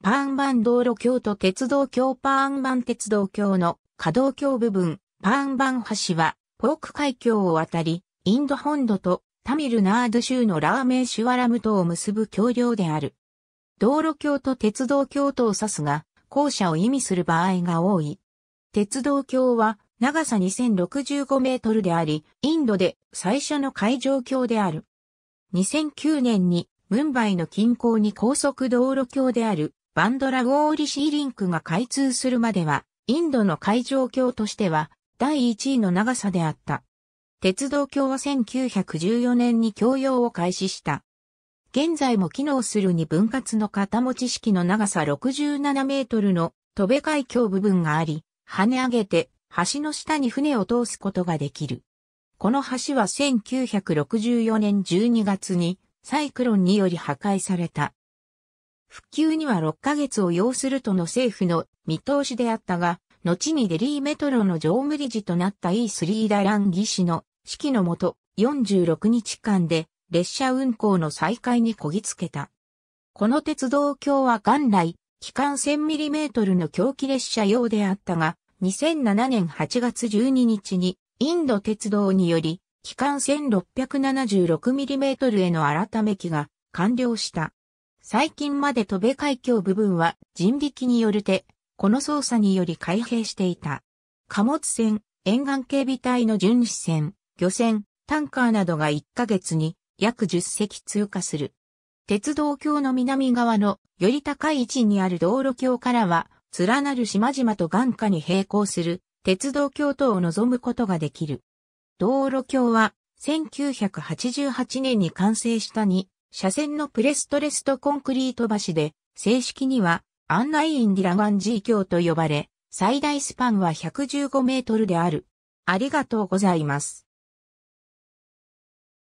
パーンバン道路橋と鉄道橋パーンバン鉄道橋の可動橋部分、パーンバン橋は、ポーク海峡を渡り、インド本土とタミルナード州のラーメンシュワラムとを結ぶ橋梁である。道路橋と鉄道橋とを指すが、校舎を意味する場合が多い。鉄道橋は長さ2065メートルであり、インドで最初の海上橋である。2009年にムンバイの近郊に高速道路橋であるバンドラゴーリシーリンクが開通するまでは、インドの海上橋としては、第1位の長さであった。鉄道橋は1914年に供用を開始した。現在も機能するに分割の片持ち式の長さ67メートルの戸部海峡部分があり、跳ね上げて橋の下に船を通すことができる。この橋は1964年12月にサイクロンにより破壊された。復旧には6ヶ月を要するとの政府の見通しであったが、後にデリーメトロの常務理事となった E3 ダラン技師の指揮のもと、46日間で列車運行の再開にこぎつけた。この鉄道橋は元来、機関 1000mm の狂気列車用であったが、2007年8月12日に、インド鉄道により、機関 1676mm への改め機が完了した。最近まで戸部海峡部分は人力による手、この操作により開閉していた。貨物船、沿岸警備隊の巡視船、漁船、タンカーなどが1ヶ月に約10隻通過する。鉄道橋の南側のより高い位置にある道路橋からは、連なる島々と眼下に並行する鉄道橋等を望むことができる。道路橋は1988年に完成したに車線のプレストレストコンクリート橋で、正式にはアンナインディラガンジー橋と呼ばれ、最大スパンは115メートルである。ありがとうございます。